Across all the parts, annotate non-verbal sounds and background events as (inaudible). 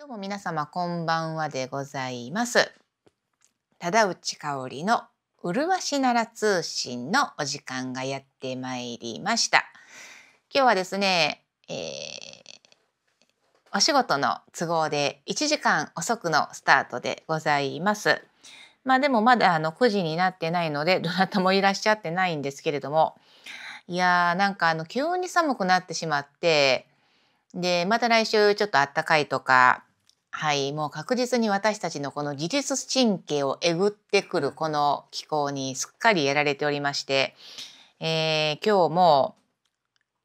どうも皆様こんばんはでございます。忠内香織の麗しなら通信のお時間がやってまいりました。今日はですね、えー、お仕事の都合で1時間遅くのスタートでございます。まあでもまだあの9時になってないのでどなたもいらっしゃってないんですけれどもいやーなんかあの急に寒くなってしまってでまた来週ちょっとあったかいとかはい、もう確実に私たちのこの自律神経をえぐってくるこの気候にすっかりやられておりまして、えー、今日も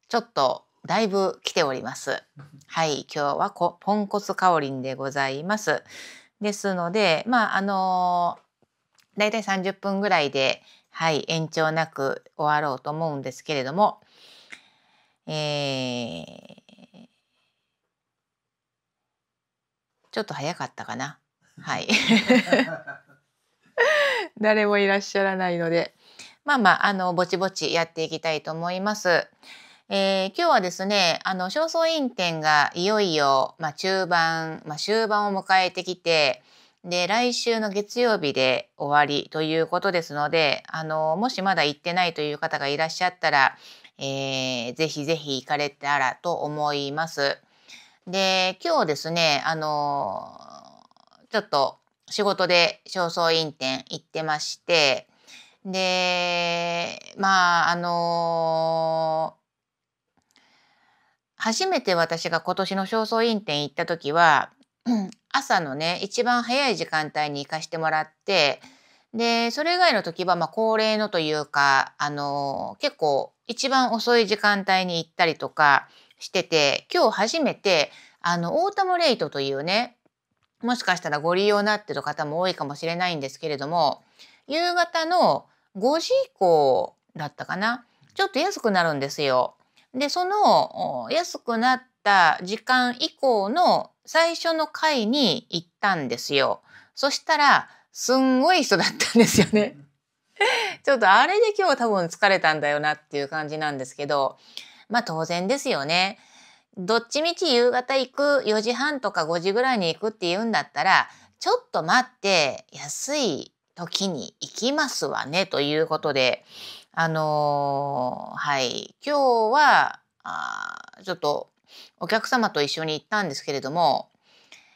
ちょっとだいぶ来ております。(laughs) はい、今日はこポンコツカオリンでございます。ですので、まああのー、だいたい30分ぐらいで、はい、延長なく終わろうと思うんですけれども、えー、ちょっと早かったかな。はい。(laughs) 誰もいらっしゃらないので、まあまあ、あの、ぼちぼちやっていきたいと思います。えー、今日はですね、あの、正倉院展がいよいよ、まあ、中盤、まあ、終盤を迎えてきて、で、来週の月曜日で終わりということですので、あの、もしまだ行ってないという方がいらっしゃったら、えー、ぜひぜひ行かれたらと思います。で、今日ですね、あのー、ちょっと仕事で正倉院展行ってまして、で、まあ、あのー、初めて私が今年の正倉院展行った時は、(clears throat) 朝のね、一番早い時間帯に行かしてもらって、で、それ以外の時は、まあ、恒例のというか、あのー、結構一番遅い時間帯に行ったりとか、してて今日初めてあのオータムレイトというねもしかしたらご利用になってる方も多いかもしれないんですけれども夕方の5時以降だったかなちょっと安くなるんですよ。でその安くなった時間以降の最初の回に行ったんですよ。そしたらすんごい人だったんですよね。(laughs) ちょっとあれで今日多分疲れたんだよなっていう感じなんですけどまあ当然ですよね。どっちみち夕方行く4時半とか5時ぐらいに行くって言うんだったら、ちょっと待って安い時に行きますわねということで、あのー、はい、今日は、あちょっとお客様と一緒に行ったんですけれども、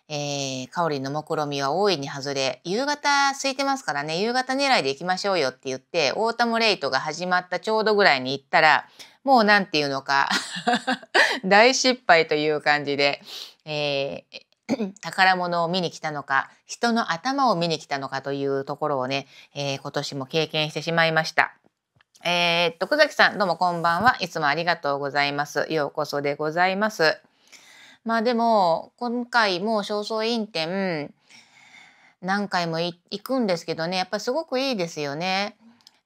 えー、カオリンの目論みは大いに外れ、夕方空いてますからね、夕方狙いで行きましょうよって言って、オータムレイトが始まったちょうどぐらいに行ったら、もう何て言うのか (laughs) 大失敗という感じで、えー (clears throat) 宝物を見に来たのか人の頭を見に来たのかというところをね、えー、今年も経験してしまいました。えー、っと久崎さんどうもこんばんはいつもありがとうございます。ようこそでございます。まあでも今回も焦燥院展何回も行くんですけどねやっぱりすごくいいですよね。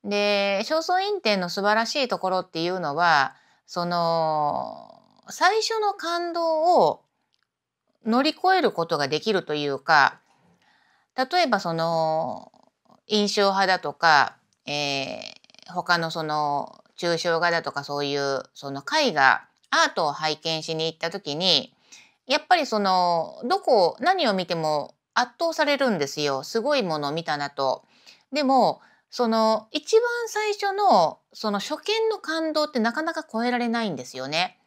で正倉院展の素晴らしいところっていうのはその最初の感動を乗り越えることができるというか例えばその印象派だとか、えー、他のその抽象画だとかそういうその絵画アートを拝見しに行った時にやっぱりそのどこ何を見ても圧倒されるんですよすごいものを見たなと。でもその一番最初のその初見の感動ってなかなか超えられないんですよね。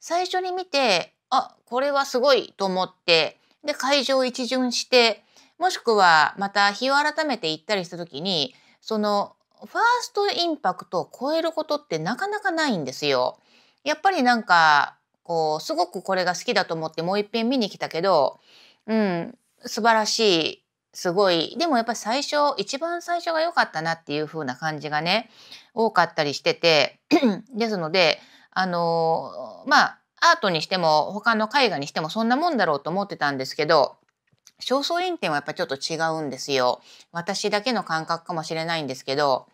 最初に見てあこれはすごいと思ってで会場を一巡してもしくはまた日を改めて行ったりした時にそのファーストインパクトを超えることってなかなかないんですよ。やっぱりなんかこうすごくこれが好きだと思ってもう一遍見に来たけど、うん、素晴らしいすごいでもやっぱり最初一番最初が良かったなっていう風な感じがね多かったりしてて (clears throat) ですのであのまあアートにしても他の絵画にしてもそんなもんだろうと思ってたんですけど焦燥院展はやっぱちょっと違うんですよ。私だけの感覚かもしれないんですけど。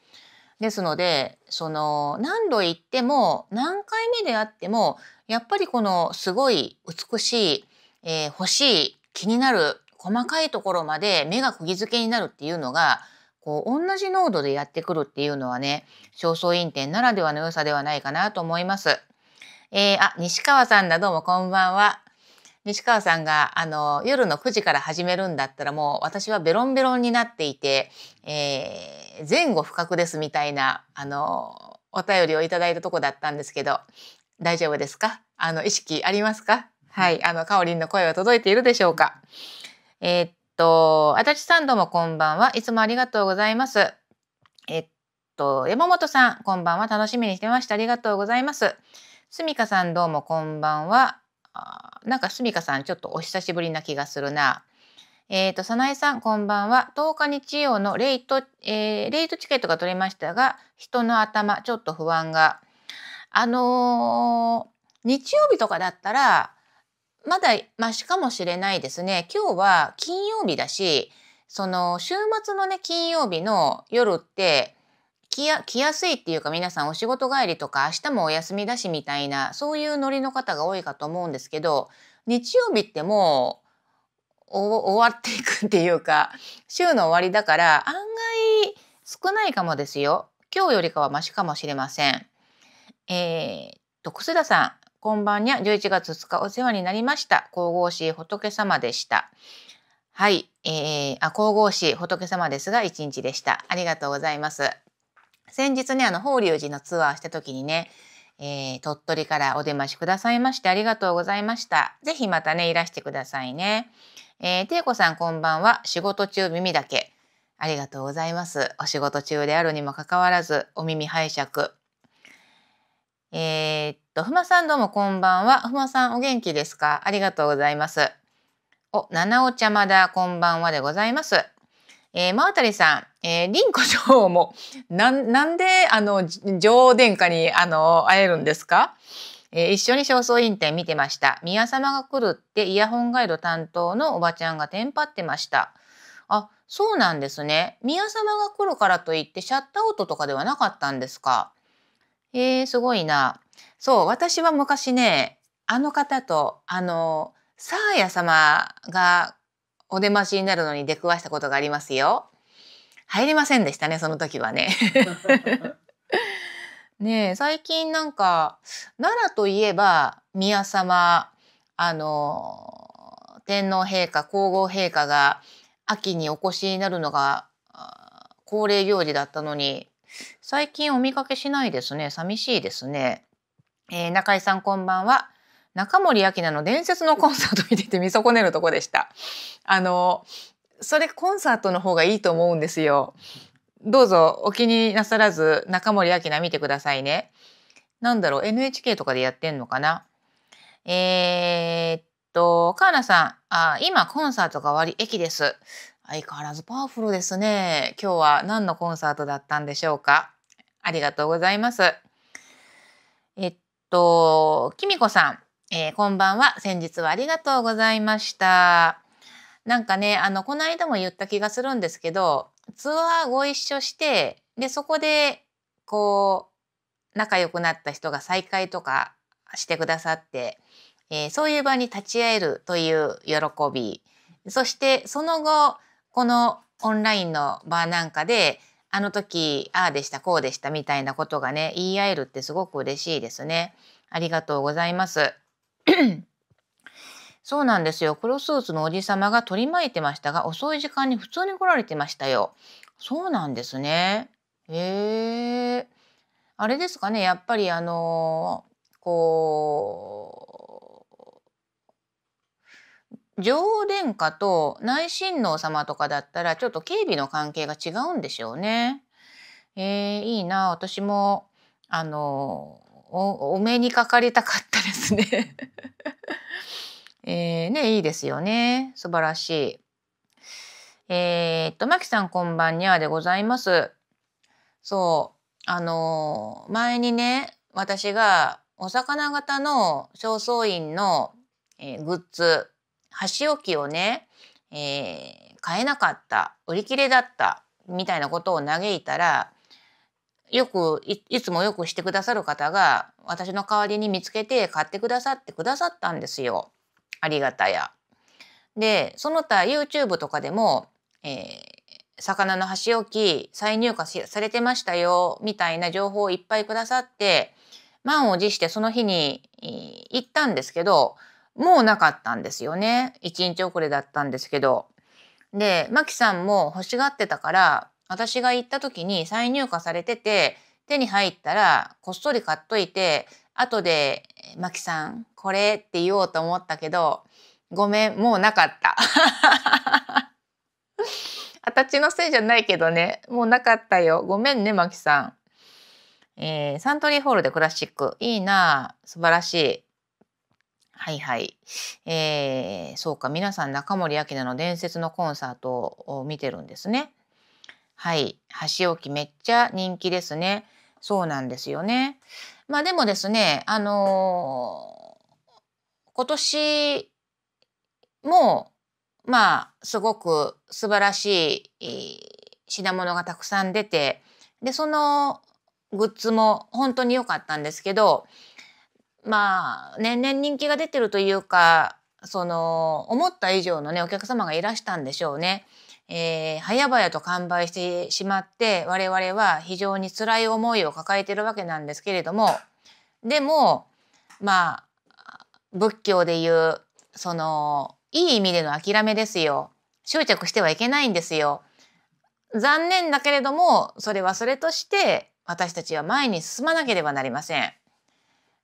ですので、その何度行っても何回目であってもやっぱりこのすごい美しい、えー、欲しい気になる細かいところまで目が釘付けになるっていうのがこう同じ濃度でやってくるっていうのはね焦燥院店ならではの良さではないかなと思います。えー、あ西川さんだどうもこんばんは。西川さんがあの夜の9時から始めるんだったらもう私はベロンベロンになっていて、えー、前後不覚ですみたいなあのお便りをいただいたとこだったんですけど大丈夫ですかあの意識ありますかはいあのかおりんの声は届いているでしょうかえー、っと、足立さんどうもこんばんは。いつもありがとうございます。えっと、山本さん、こんばんは。楽しみにしてました。ありがとうございます。すみかさんどうもこんばんは。あなんかすみかさん、ちょっとお久しぶりな気がするな。えっ、と、さなえさん、こんばんは。10日日曜のレイト、えー、レイトチケットが取れましたが、人の頭、ちょっと不安が。あのー、日曜日とかだったら、まだマシかもしれないですね。今日は金曜日だし、その週末のね、金曜日の夜って、来や来やすいっていうか皆さんお仕事帰りとか明日もお休みだしみたいなそういうノリの方が多いかと思うんですけど日曜日ってもう終わっていくっていうか週の終わりだから案外少ないかもですよ今日よりかはマシかもしれませんえー、っと楠田さんこんばんにゃ、11月2日お世話になりました。神々しい仏様でした。はい、えー、あ、神々しい仏様ですが、1日でした。ありがとうございます。先日ね、あの、法隆寺のツアーした時にね、えー、鳥取からお出ましくださいましてありがとうございました。ぜひまたね、いらしてくださいね。えー、ていこさんこんばんは。仕事中耳だけ。ありがとうございます。お仕事中であるにもかかわらず、お耳拝借。えー、っと、ふまさんどうもこんばんは。ふまさんお元気ですかありがとうございます。お、七尾茶まだ、こんばんはでございます。えー、真渡さん、えー、凛子女王も、な、なんで、あの、女王殿下に、あの、会えるんですかえー、一緒に正倉院展見てました。宮様が来るってイヤホンガイド担当のおばちゃんがテンパってました。あ、そうなんですね。宮様が来るからといってシャットアウトとかではなかったんですか。へえ、すごいな。そう、私は昔ね、あの方と、あの、サーヤ様がお出ましになるのに出くわしたことがありますよ。入りませんでしたね、その時はね。(laughs) (laughs) ねえ、最近なんか、奈良といえば、宮様、あの、天皇陛下、皇后陛下が秋にお越しになるのが恒例行事だったのに、最近お見かけしないですね。寂しいですね。えー、中井さんこんばんは。中森明菜の伝説のコンサート見てて見損ねるとこでした。あの、それコンサートの方がいいと思うんですよ。どうぞお気になさらず中森明菜見てくださいね。なんだろう、NHK とかでやってんのかな。えー、っと、カーナさん、あ今コンサートが終わり、駅です。相変わらずパワフルですね。今日は何のコンサートだったんでしょうか。ありがとうございます。えっと、きみこさん、えー、こんばんは。先日はありがとうございました。なんかね、あの、この間も言った気がするんですけど、ツアーご一緒して、で、そこで、こう、仲良くなった人が再会とかしてくださって、えー、そういう場に立ち会えるという喜び、そしてその後、このオンラインの場なんかで、あの時ああでしたこうでしたみたいなことがね言い合えるってすごく嬉しいですね。ありがとうございます。(clears throat) そうなんですよ。黒スーツのおじさまが取り巻いてましたが、遅い時間に普通に来られてましたよ。そうなんですね。へえ。あれですかね、やっぱりあのー、こ女王殿下と内親王様とかだったらちょっと警備の関係が違うんでしょうね。えー、いいな私もあのお目にかかりたかったですね (laughs) えーね。ねいいですよね素晴らしい。えー、っとマキさんこんばんにゃでございます。そうあの前にね私がお魚型の正倉院の、えー、グッズ箸置きをね、えー、買えなかった売り切れだったみたいなことを嘆いたらよくいつもよくしてくださる方が私の代わりに見つけて買ってくださってくださったんですよ。ありがたや。でその他 YouTube とかでも、えー、魚の箸置き再入荷されてましたよみたいな情報をいっぱいくださって満を持してその日に行ったんですけどもうなかったんですよね。1日遅れだったんですけど。で、マキさんも欲しがってたから、私が行った時に再入荷されてて、手に入ったらこっそり買っといて、後で、マキさん、これって言おうと思ったけど、ごめん、もうなかった。(laughs) ちのせいじゃないけどね、もうなかったよ。ごめんね、マキさん。えー、サントリーホールでクラシック。いいな素晴らしい。はいはい。えー、そうか、皆さん中森明菜の伝説のコンサートを見てるんですね。はい。箸置きめっちゃ人気ですね。そうなんですよね。まあでもですね、あのー、今年も、まあ、すごく素晴らしい品物がたくさん出て、で、そのグッズも本当に良かったんですけど、まあ年々人気が出てるというかその思った以上のねお客様がいらしたんでしょうね。えー、早々と完売してしまって我々は非常に辛い思いを抱えてるわけなんですけれどもでもまあ仏教でいうそのいい意味での諦めですよ執着してはいけないんですよ残念だけれどもそれはそれとして私たちは前に進まなければなりません。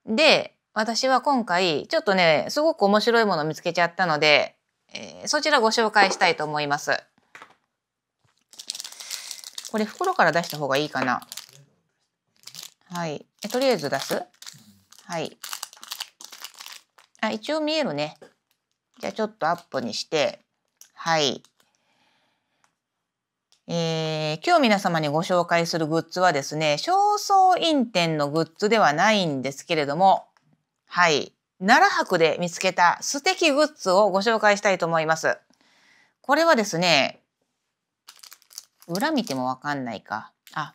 で、私は今回、ちょっとね、すごく面白いものを見つけちゃったので、えー、そちらご紹介したいと思います。これ袋から出した方がいいかな。はい。えとりあえず出すはい。あ、一応見えるね。じゃあちょっとアップにして、はい。えー、今日皆様にご紹介するグッズはですね、焦燥院店のグッズではないんですけれども、はい、奈良博で見つけた素敵グッズをご紹介したいと思います。これはですね、裏見てもわかんないか。あ、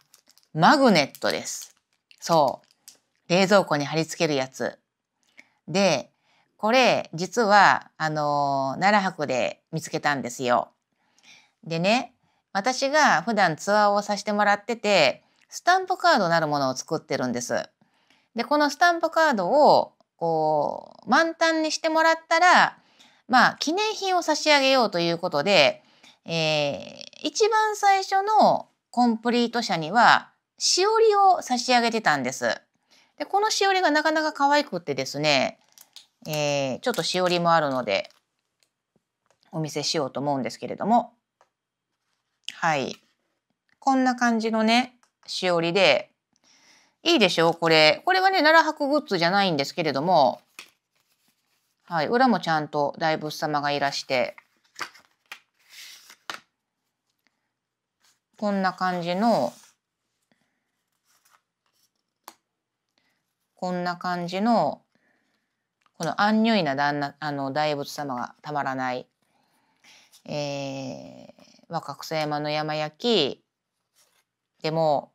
マグネットです。そう。冷蔵庫に貼り付けるやつ。で、これ、実は、あのー、奈良博で見つけたんですよ。でね、私が普段ツアーをさせてもらってて、スタンプカードなるものを作ってるんです。で、このスタンプカードを、こう、満タンにしてもらったら、まあ、記念品を差し上げようということで、えー、一番最初のコンプリート車には、しおりを差し上げてたんです。で、このしおりがなかなか可愛くってですね、えー、ちょっとしおりもあるので、お見せしようと思うんですけれども、はい。こんな感じのね、しおりで、いいでしょうこれ。これはね、奈良博グッズじゃないんですけれども、はい。裏もちゃんと大仏様がいらして、こんな感じの、こんな感じの、この安ュイな旦那、あの、大仏様がたまらない、えー、若草山の山焼きでも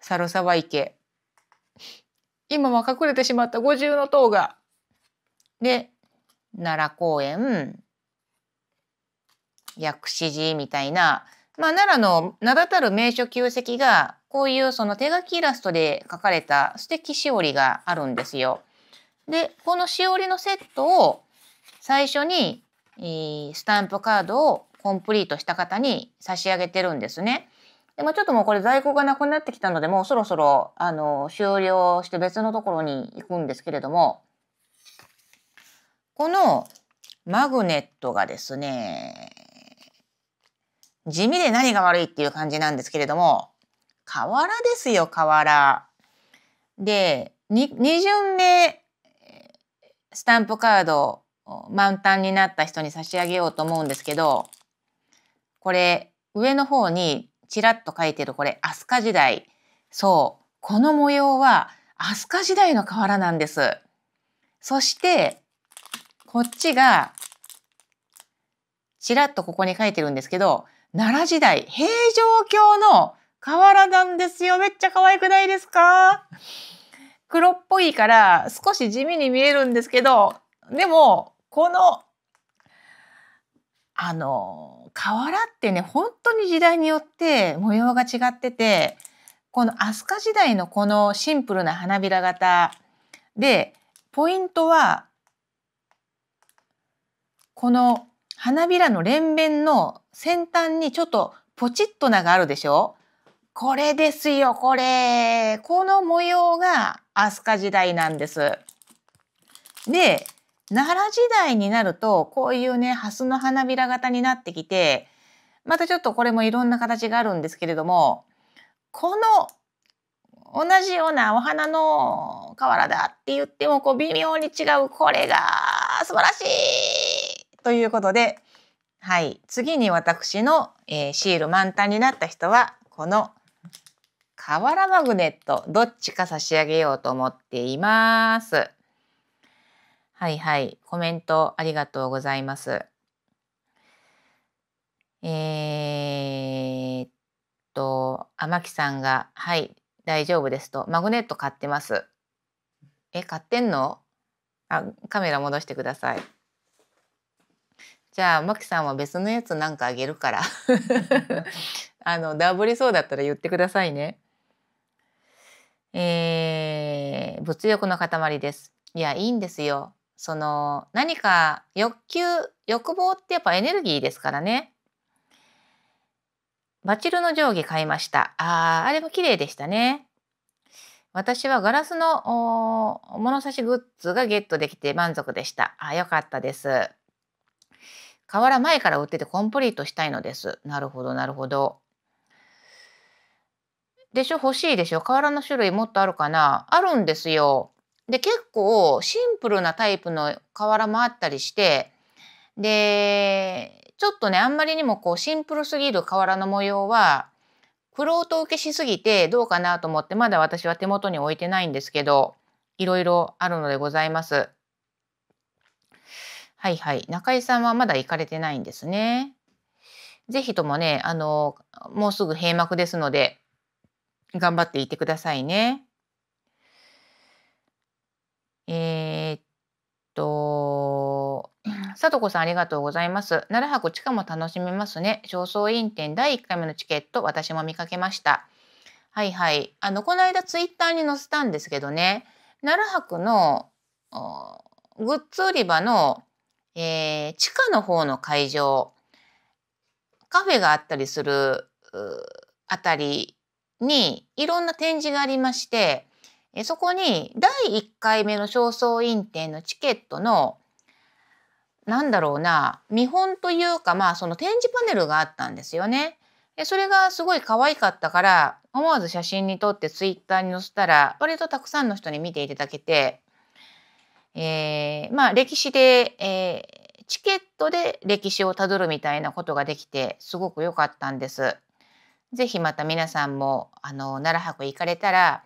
猿沢池今は隠れてしまった五重塔がで奈良公園薬師寺みたいな、まあ、奈良の名だたる名所旧跡がこういうその手書きイラストで描かれた素敵しおりがあるんですよ。でこのしおりのセットを最初に、えー、スタンプカードをコンプリートした方に差し上げてるんですね。でもちょっともうこれ在庫がなくなってきたのでもうそろそろあの終了して別のところに行くんですけれどもこのマグネットがですね地味で何が悪いっていう感じなんですけれども瓦ですよ瓦。で2巡目スタンプカード満タンになった人に差し上げようと思うんですけどこれ上の方にちらっと書いてるこれ飛鳥時代そうこの模様は飛鳥時代の瓦なんです。そしてこっちがちらっとここに書いてるんですけど奈良時代平城京の瓦なんですよめっちゃ可愛くないですか黒っぽいから少し地味に見えるんですけどでもこのあの瓦ってね本当に時代によって模様が違っててこの飛鳥時代のこのシンプルな花びら型でポイントはこの花びらの連弁の先端にちょっとポチッとながあるでしょこれですよこれこの模様が飛鳥時代なんです。で奈良時代になるとこういうね蓮の花びら型になってきてまたちょっとこれもいろんな形があるんですけれどもこの同じようなお花の瓦だって言ってもこう微妙に違うこれが素晴らしいということで、はい、次に私の、えー、シール満タンになった人はこの瓦マグネットどっちか差し上げようと思っています。はいはい。コメントありがとうございます。えー、っと、天木さんが、はい、大丈夫ですと。マグネット買ってます。え、買ってんのあ、カメラ戻してください。じゃあ、マキさんは別のやつなんかあげるから。(laughs) あの、ダブりそうだったら言ってくださいね。えー、物欲の塊です。いや、いいんですよ。その何か欲求欲望ってやっぱエネルギーですからね。バチルの定規買いました。ああ、あれも綺麗でしたね。私はガラスの物差しグッズがゲットできて満足でした。あ良かったです。瓦前から売っててコンプリートしたいのです。なるほど、なるほど。でしょ欲しいでしょ瓦の種類もっとあるかなあるんですよ。で結構シンプルなタイプの瓦もあったりしてでちょっとねあんまりにもこうシンプルすぎる瓦の模様はクロート受けしすぎてどうかなと思ってまだ私は手元に置いてないんですけどいろいろあるのでございます。はいはい中井さんはまだ行かれてないんですね。ぜひともねあのもうすぐ閉幕ですので頑張っていてくださいね。と、さとこさんありがとうございます。奈良博地下も楽しめますね。正倉院展第1回目のチケット、私も見かけました。はいはい。あの、この間ツイッターに載せたんですけどね、奈良博のグッズ売り場の、えー、地下の方の会場、カフェがあったりするあたりにいろんな展示がありまして、えそこに第1回目の正倉院展のチケットのなんだろうな見本というかまあその展示パネルがあったんですよね。でそれがすごい可愛かったから思わず写真に撮ってツイッターに載せたら割とたくさんの人に見ていただけて、えー、まあ歴史で、えー、チケットで歴史をたどるみたいなことができてすごく良かったんです。ぜひまた皆さんもあの奈良博行かれたら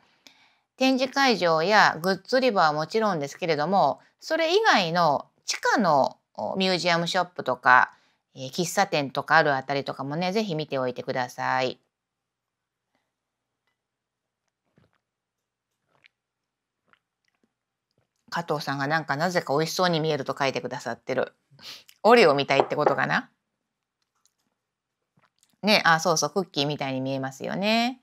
展示会場やグッズ売り場はもちろんですけれどもそれ以外の地下のミュージアムショップとか、えー、喫茶店とかあるあたりとかもね是非見ておいてください。加藤さんがなんかなぜか美味しそうに見えると書いてくださってる。オレオみたいってことかなねあそうそうクッキーみたいに見えますよね。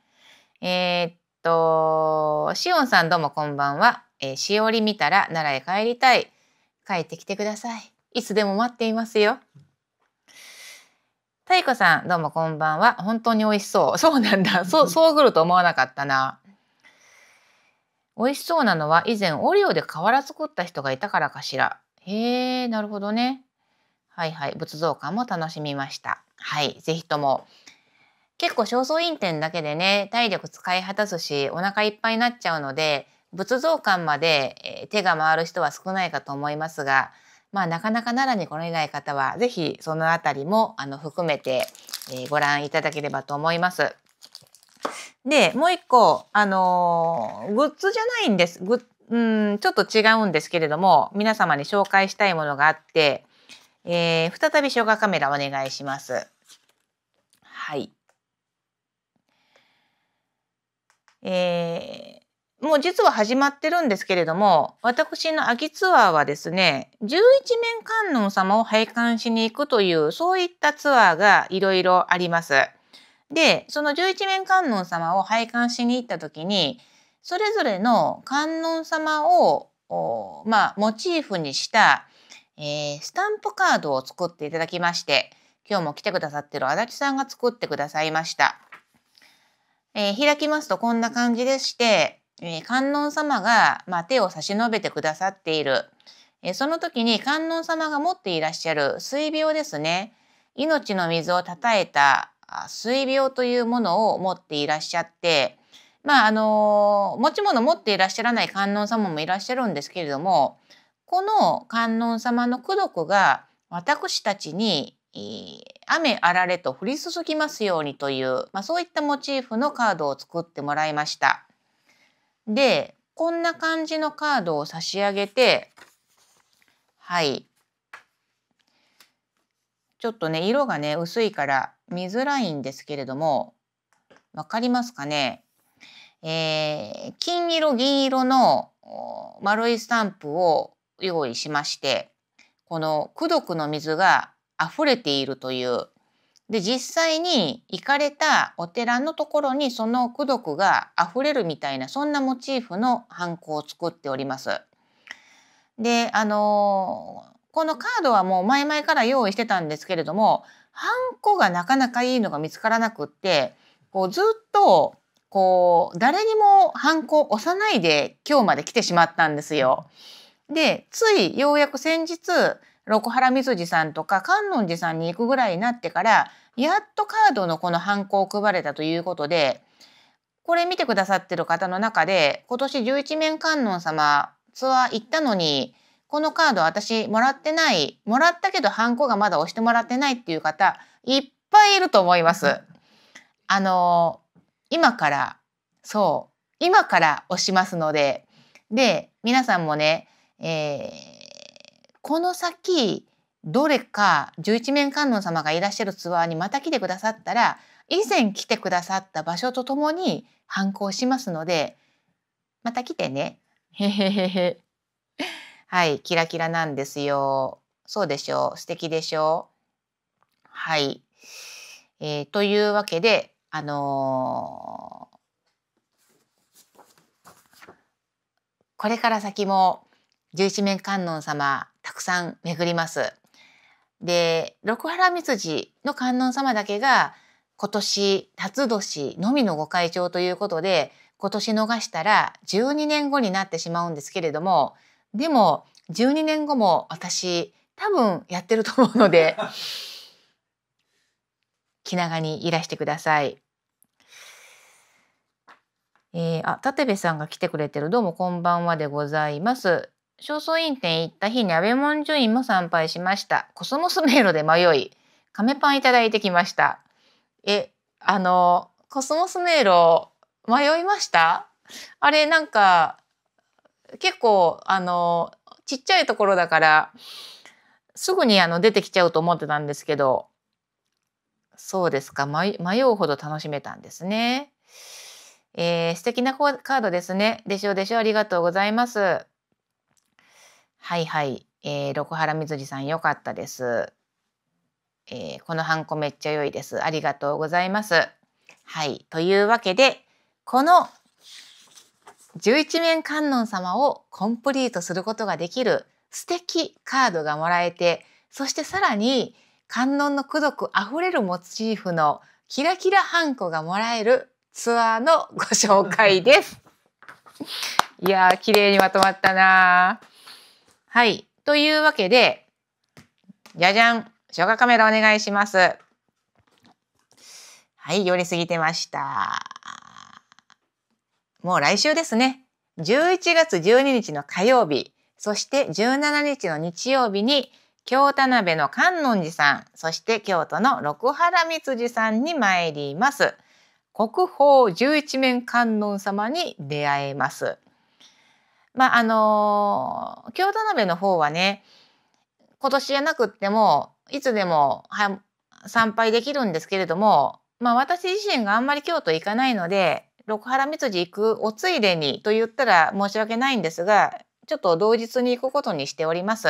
えー、っと、しおんさんどうもこんばんは。えー、しおり見たら奈良へ帰りたい。帰ってきてください。いつでも待っていますよ。た太こさん、どうもこんばんは。本当に美味しそう。(laughs) そうなんだ。そう、(laughs) そうぐると思わなかったな。美味しそうなのは以前オリオで瓦作った人がいたからかしら。へえ、なるほどね。はいはい。仏像館も楽しみました。はい。ぜひとも、結構焦燥飲点だけでね、体力使い果たすし、お腹いっぱいになっちゃうので、仏像館まで手が回る人は少ないかと思いますが、まあ、なかなか奈良に来れない方は、ぜひそのあたりもあの含めて、えご覧いただければと思います。で、もう一個、あのー、グッズじゃないんです。グうんちょっと違うんですけれども、皆様に紹介したいものがあって、えー、再び消火カメラお願いします。はい。えー、もう実は始まってるんですけれども、私の秋ツアーはですね、11面観音様を拝観しに行くという、そういったツアーがいろいろあります。で、その11面観音様を拝観しに行った時に、それぞれの観音様を、まあ、モチーフにした、えー、スタンプカードを作っていただきまして、今日も来てくださってる足立さんが作ってくださいました。えー、開きますとこんな感じでして、えー、観音様が、まあ、手を差し伸べてくださっている、えー、その時に観音様が持っていらっしゃる水病ですね命の水をたたえた水病というものを持っていらっしゃってまああの持ち物持っていらっしゃらない観音様もいらっしゃるんですけれどもこの観音様の功徳が私たちに、えー雨あられと降り注ぎますようにという、まあ、そういったモチーフのカードを作ってもらいました。で、こんな感じのカードを差し上げて、はい。ちょっとね、色がね、薄いから見づらいんですけれども、わかりますかねえー、金色銀色の丸いスタンプを用意しましてこの「功徳の水」が溢れているという。で実際に行かれたお寺のところにその功徳が溢れるみたいなそんなモチーフのハンコを作っております。であのー、このカードはもう前々から用意してたんですけれどもハンコがなかなかいいのが見つからなくってこうずっとこう誰にもハンコを押さないで今日まで来てしまったんですよ。でついようやく先日六原美次さんとか観音寺さんに行くぐらいになってからやっとカードのこのハンコを配れたということでこれ見てくださってる方の中で今年11面観音様ツアー行ったのにこのカード私もらってないもらったけどハンコがまだ押してもらってないっていう方いっぱいいると思います。あの今からそう今から押しますのでで皆さんもね、えーこの先どれか十一面観音様がいらっしゃるツアーにまた来てくださったら以前来てくださった場所とともに反抗しますのでまた来てね。へへへへ。はい、キラキラなんですよ。そうでしょう。素敵でしょう。はい。えー、というわけで、あのー、これから先も十一面観音様たくさん巡ります。で六原光寺の観音様だけが今年辰年のみのご開帳ということで今年逃したら12年後になってしまうんですけれどもでも12年後も私多分やってると思うので (laughs) 気長にいらしてください。えー、あ、立部さんが来てくれてる。どうもこんばんはでございます。正倉院店行った日に安倍文殊院も参拝しました。コスモス迷路で迷い、亀パンいただいてきました。え、あの、コスモス迷路、迷いましたあれ、なんか、結構、あの、ちっちゃいところだから、すぐにあの出てきちゃうと思ってたんですけど、そうですか、迷うほど楽しめたんですね。えー、素敵なカードですね。でしょうでしょう、ありがとうございます。はいはい、えー、六原みずさん良かったです。えー、このハンコめっちゃ良いです。ありがとうございます。はい、というわけで、この十一面観音様をコンプリートすることができる素敵カードがもらえて、そしてさらに観音の功徳あふれるモチーフのキラキラハンコがもらえるツアーのご紹介です。(laughs) いやー、綺麗にまとまったなー。はい。というわけで、じゃじゃん。消化カメラお願いします。はい。寄り過ぎてました。もう来週ですね。11月12日の火曜日、そして17日の日曜日に、京田辺の観音寺さん、そして京都の六原光寺さんに参ります。国宝十一面観音様に出会えます。まあ、あのー、京田鍋の方はね、今年じゃなくっても、いつでもは参拝できるんですけれども、まあ、私自身があんまり京都行かないので、六原三辻行くおついでにと言ったら申し訳ないんですが、ちょっと同日に行くことにしております。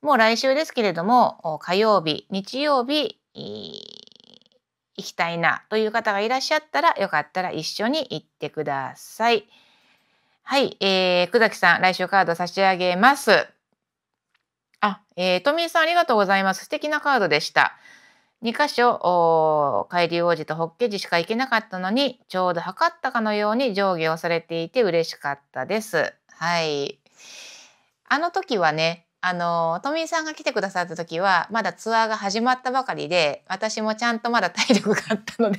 もう来週ですけれども、火曜日、日曜日、行きたいなという方がいらっしゃったら、よかったら一緒に行ってください。はい、えー、久崎さん、来週カード差し上げます。あ、えー、トミーさんありがとうございます。素敵なカードでした。2箇所、海流王子とホッケ寺しか行けなかったのに、ちょうど測ったかのように上下をされていて嬉しかったです。はい。あの時はね、あの、トミーさんが来てくださった時は、まだツアーが始まったばかりで、私もちゃんとまだ体力があったので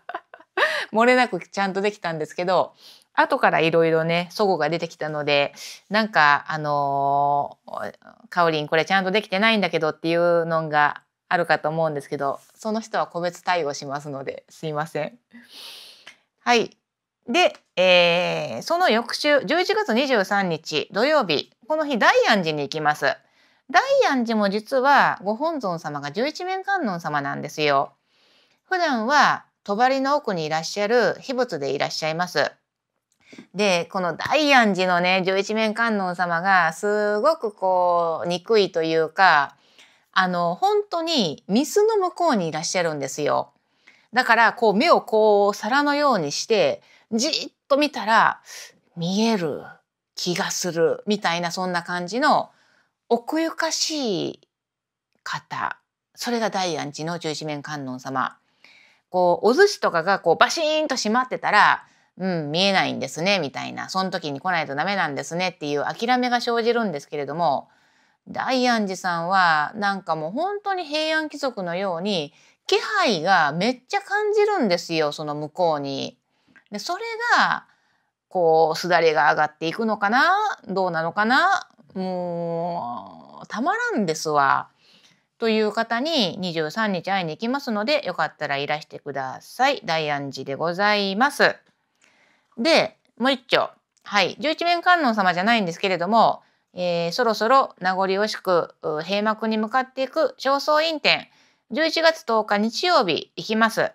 (laughs) 漏れなくちゃんとできたんですけど、後からいろいろね、祖語が出てきたので、なんか、あのー、かおりんこれちゃんとできてないんだけどっていうのがあるかと思うんですけど、その人は個別対応しますので、すいません。はい。で、えー、その翌週、11月23日土曜日、この日、大安寺に行きます。大安寺も実はご本尊様が十一面観音様なんですよ。普段は、帳の奥にいらっしゃる秘仏でいらっしゃいます。で、この大安寺のね、十一面観音様が、すごくこう、憎いというか、あの、本当に、ミスの向こうにいらっしゃるんですよ。だから、こう、目をこう、皿のようにして、じっと見たら、見える、気がする、みたいな、そんな感じの、奥ゆかしい方。それが大安寺の十一面観音様。こう、お寿司とかがこう、バシーンと閉まってたら、うん、見えないんですね、みたいな、その時に来ないとダメなんですねっていう諦めが生じるんですけれども、大安寺さんはなんかもう本当に平安貴族のように気配がめっちゃ感じるんですよ、その向こうに。で、それが、こう、すだれが上がっていくのかなどうなのかなもう、たまらんですわ。という方に23日会いに行きますので、よかったらいらしてください。大安寺でございます。で、もう一丁。はい。十一面観音様じゃないんですけれども、えー、そろそろ名残惜しく閉幕に向かっていく正倉院展、11月10日日曜日行きます。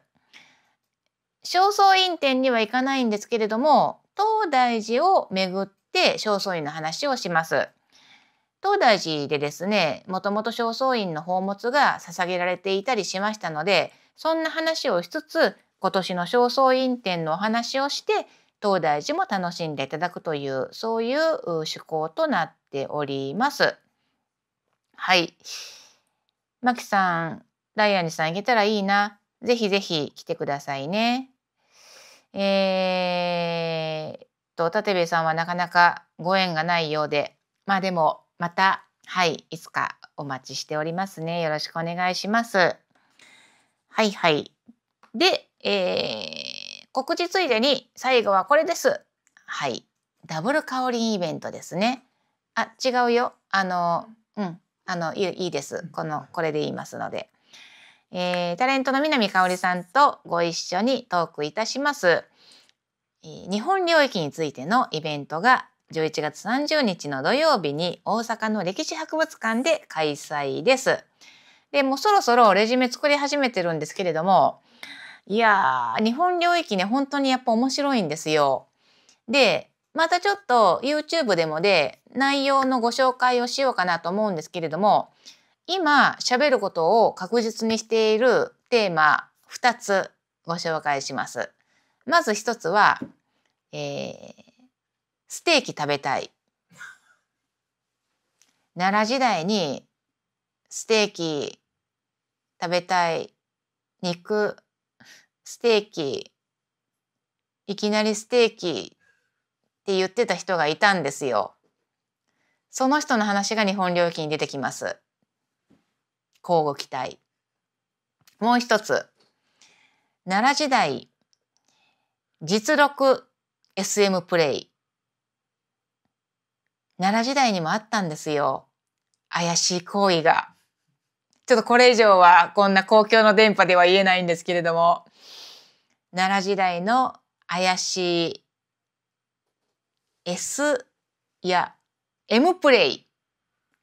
正倉院展には行かないんですけれども、東大寺を巡って正倉院の話をします。東大寺でですね、もともと正倉院の宝物が捧げられていたりしましたので、そんな話をしつつ、今年の正倉院展のお話をして、東大寺も楽しんでいただくというそういう趣向となっております。はい。マキさん、ダイアニさん行けたらいいな。ぜひぜひ来てくださいね。えー、と、立部さんはなかなかご縁がないようで、まあでもまた、はい、いつかお待ちしておりますね。よろしくお願いします。はいはい。で、えー告知ついでに最後はこれです。はい。ダブル香りイベントですね。あ、違うよ。あの、うん。あの、いいです。この、これで言いますので。えー、タレントの南香織さんとご一緒にトークいたします。え日本領域についてのイベントが11月30日の土曜日に大阪の歴史博物館で開催です。で、もうそろそろレジュメ作り始めてるんですけれども、いやー、日本領域ね、本当にやっぱ面白いんですよ。で、またちょっと YouTube でもで内容のご紹介をしようかなと思うんですけれども、今喋ることを確実にしているテーマ2つご紹介します。まず1つは、えー、ステーキ食べたい。奈良時代にステーキ食べたい肉ステーキいきなりステーキって言ってた人がいたんですよ。その人の話が日本領域に出てきます。交互期待。もう一つ。奈良時代、実録 SM プレイ。奈良時代にもあったんですよ。怪しい行為が。ちょっとこれ以上はこんな公共の電波では言えないんですけれども。奈良時代の怪しい S や M プレイ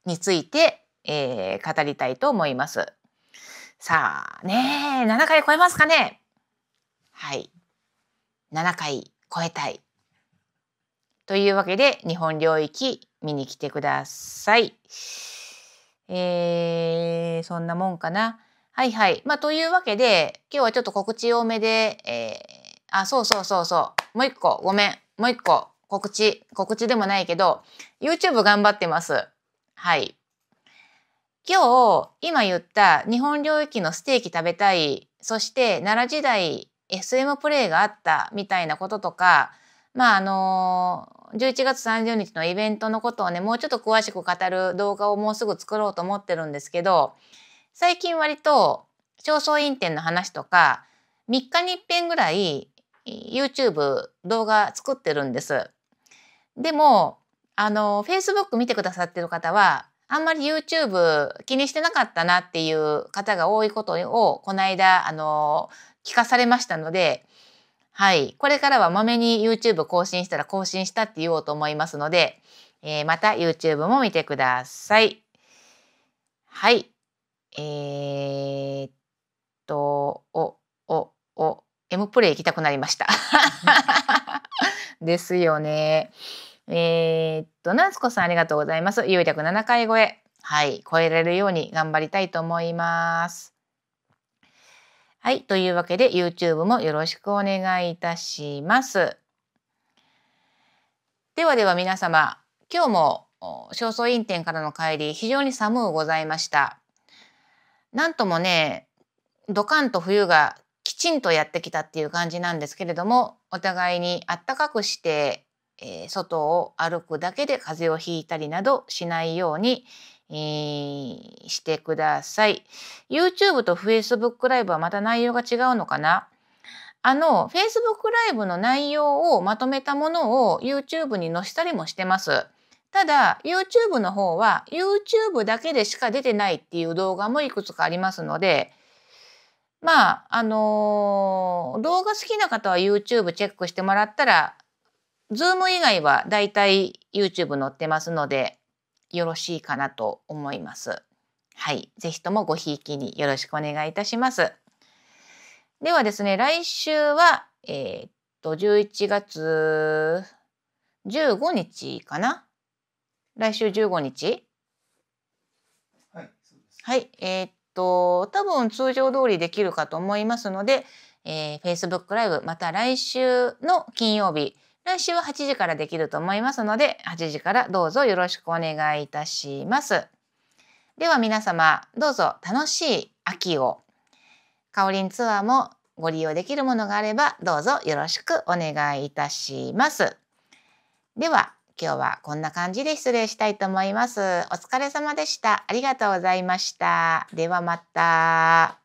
について、えー、語りたいと思います。さあね、7回超えますかねはい。7回超えたい。というわけで、日本領域見に来てください。えー、そんなもんかな。はいはい。まあ、というわけで、今日はちょっと告知多めで、えー、あ、そうそうそうそう。もう一個、ごめん。もう一個、告知。告知でもないけど、YouTube 頑張ってます。はい。今日、今言った日本領域のステーキ食べたい、そして奈良時代 SM プレイがあったみたいなこととか、まああのー、11月30日のイベントのことをね、もうちょっと詳しく語る動画をもうすぐ作ろうと思ってるんですけど、最近割と正倉院展の話とか3日に1遍ぐらい YouTube 動画作ってるんです。でもあの Facebook 見てくださってる方はあんまり YouTube 気にしてなかったなっていう方が多いことをこの間あの聞かされましたのではいこれからはまめに YouTube 更新したら更新したって言おうと思いますので、えー、また YouTube も見てください。はいえー、っと、お、お、お、M プレイ行きたくなりました。ですよね。えー、っと、夏子さんありがとうございます。有力7回超え。はい、超えられるように頑張りたいと思います。はい、というわけで YouTube もよろしくお願いいたします。ではでは皆様、今日も正倉院展からの帰り、非常に寒うございました。なんともねドカンと冬がきちんとやってきたっていう感じなんですけれどもお互いにあったかくして、えー、外を歩くだけで風邪をひいたりなどしないように、えー、してください。YouTube と Facebook ライブはまた内容が違うのかなあの Facebook ライブの内容をまとめたものを YouTube に載せたりもしてます。ただ YouTube の方は YouTube だけでしか出てないっていう動画もいくつかありますのでまああのー、動画好きな方は YouTube チェックしてもらったら Zoom 以外はだいたい YouTube 載ってますのでよろしいかなと思います。はい、ぜひともごひいきによろしくお願いいたします。ではですね、来週はえー、っと11月15日かな来週十五日はい、はい、えー、っと多分通常通りできるかと思いますので、えー、Facebook ライブまた来週の金曜日来週は8時からできると思いますので8時からどうぞよろしくお願いいたします。では皆様どうぞ楽しい秋をかおりんツアーもご利用できるものがあればどうぞよろしくお願いいたします。では今日はこんな感じで失礼したいと思います。お疲れ様でした。ありがとうございました。ではまた。